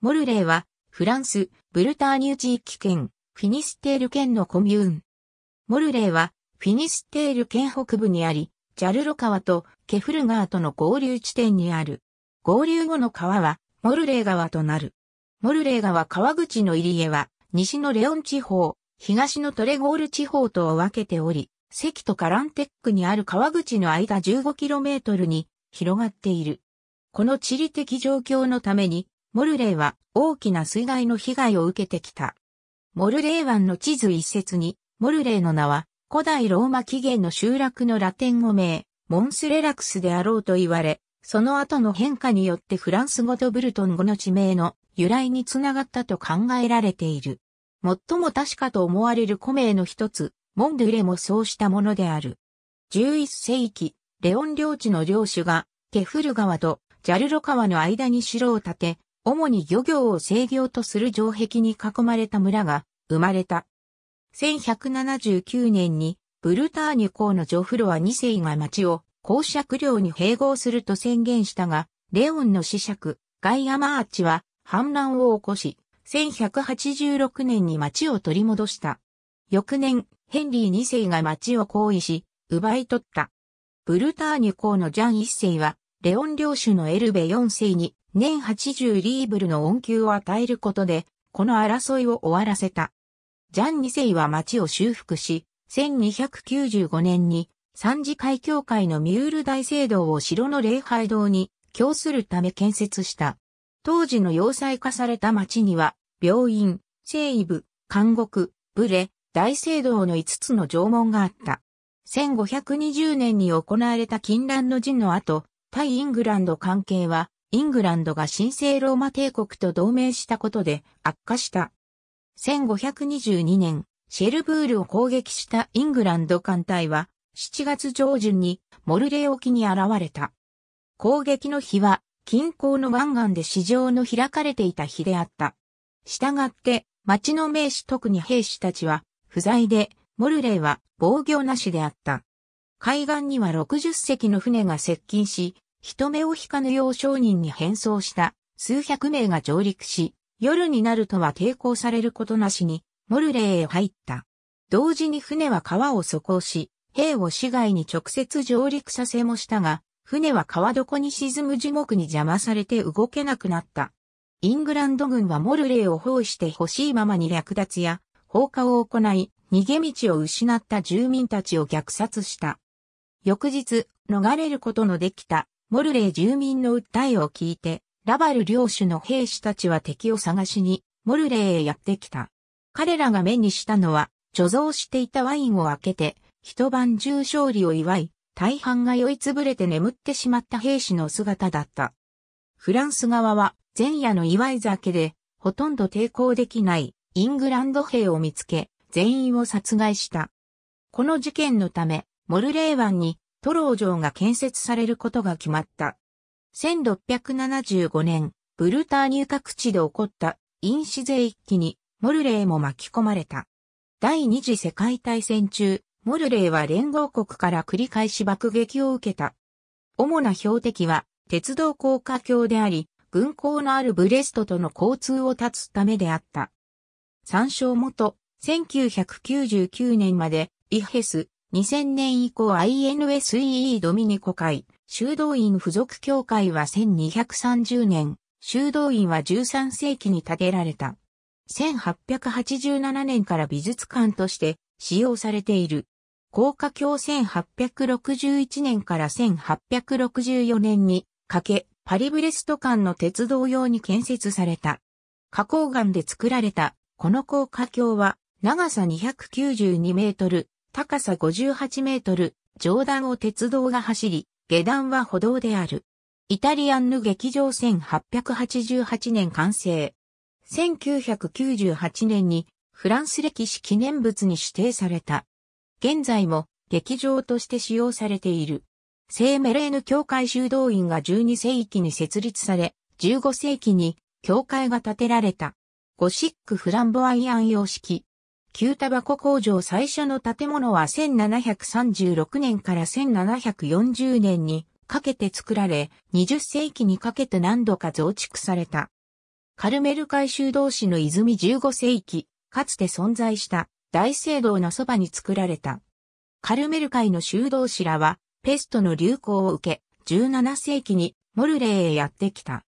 モルレーは、フランス、ブルターニュ地域圏、フィニステール県のコミューン。モルレーは、フィニステール県北部にあり、ジャルロ川とケフル川との合流地点にある。合流後の川は、モルレー川となる。モルレー川川口の入り江は、西のレオン地方、東のトレゴール地方とを分けており、関とカランテックにある川口の間 15km に広がっている。この地理的状況のために、モルレーは大きな水害の被害を受けてきた。モルレー湾の地図一節に、モルレーの名は古代ローマ起源の集落のラテン語名、モンスレラクスであろうと言われ、その後の変化によってフランス語とブルトン語の地名の由来につながったと考えられている。最も確かと思われる古名の一つ、モンドゥレもそうしたものである。11世紀、レオン領地の領主が、ケフル川とジャルロ川の間に城を建て、主に漁業を制御とする城壁に囲まれた村が生まれた。1179年にブルターニュ公のジョフロア2世が町を公爵領に併合すると宣言したが、レオンの子爵、ガイアマーチは反乱を起こし、1186年に町を取り戻した。翌年、ヘンリー2世が町を行為し、奪い取った。ブルターニュ公のジャン1世は、レオン領主のエルベ4世に年80リーブルの恩給を与えることで、この争いを終わらせた。ジャン2世は町を修復し、1295年に三次会教会のミュール大聖堂を城の礼拝堂に供するため建設した。当時の要塞化された町には、病院、聖遺部、監獄、ブレ、大聖堂の5つの城門があった。1520年に行われた禁乱の陣の後、対イングランド関係は、イングランドが神聖ローマ帝国と同盟したことで悪化した。1522年、シェルブールを攻撃したイングランド艦隊は、7月上旬にモルレー沖に現れた。攻撃の日は、近郊の湾岸で市場の開かれていた日であった。したがって、町の名士特に兵士たちは、不在で、モルレーは防御なしであった。海岸には60隻の船が接近し、人目を引かぬよう商人に変装した数百名が上陸し、夜になるとは抵抗されることなしに、モルレーへ入った。同時に船は川を渡航し、兵を市外に直接上陸させもしたが、船は川床に沈む樹木に邪魔されて動けなくなった。イングランド軍はモルレーを包囲して欲しいままに略奪や放火を行い、逃げ道を失った住民たちを虐殺した。翌日、逃れることのできた、モルレー住民の訴えを聞いて、ラバル領主の兵士たちは敵を探しに、モルレーへやってきた。彼らが目にしたのは、貯蔵していたワインを開けて、一晩中勝利を祝い、大半が酔いつぶれて眠ってしまった兵士の姿だった。フランス側は前夜の祝い酒でほとんど抵抗できないイングランド兵を見つけ全員を殺害した。この事件のためモルレー湾にトロー城が建設されることが決まった。1675年、ブルターニュ各地で起こった飲酒税一揆にモルレーも巻き込まれた。第二次世界大戦中、モルレーは連合国から繰り返し爆撃を受けた。主な標的は鉄道高架橋であり、軍港のあるブレストとの交通を断つためであった。参照元、1999年までイヘス、2000年以降 INSEE ドミニコ会、修道院付属協会は1230年、修道院は13世紀に建てられた。1887年から美術館として使用されている。高架橋1861年から1864年にかけ、パリブレスト間の鉄道用に建設された。花崗岩で作られた、この高架橋は長さ292メートル、高さ58メートル、上段を鉄道が走り、下段は歩道である。イタリアンヌ劇場1888年完成。1998年にフランス歴史記念物に指定された。現在も劇場として使用されている。聖メレーヌ教会修道院が12世紀に設立され、15世紀に教会が建てられた。ゴシックフランボワイアン様式。旧タバコ工場最初の建物は1736年から1740年にかけて作られ、20世紀にかけて何度か増築された。カルメル海修道士の泉15世紀、かつて存在した大聖堂のそばに作られた。カルメル海の修道士らは、ペストの流行を受け、17世紀にモルレーへやってきた。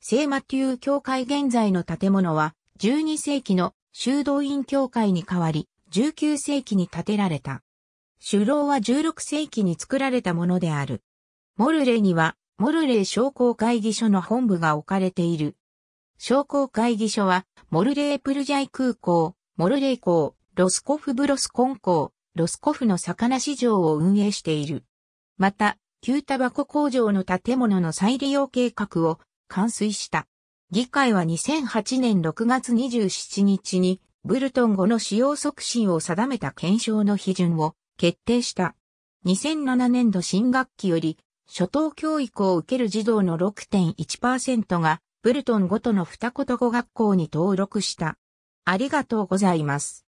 聖マテー教会現在の建物は、12世紀の修道院教会に代わり、19世紀に建てられた。修道は16世紀に作られたものである。モルレには、モルレー商工会議所の本部が置かれている。商工会議所は、モルレープルジャイ空港、モルレー港、ロスコフブロスコン港、ロスコフの魚市場を運営している。また、旧タバコ工場の建物の再利用計画を完遂した。議会は2008年6月27日に、ブルトン語の使用促進を定めた検証の批准を決定した。2007年度新学期より、初等教育を受ける児童の6.1%が、ブルトン語との二言語学校に登録した。ありがとうございます。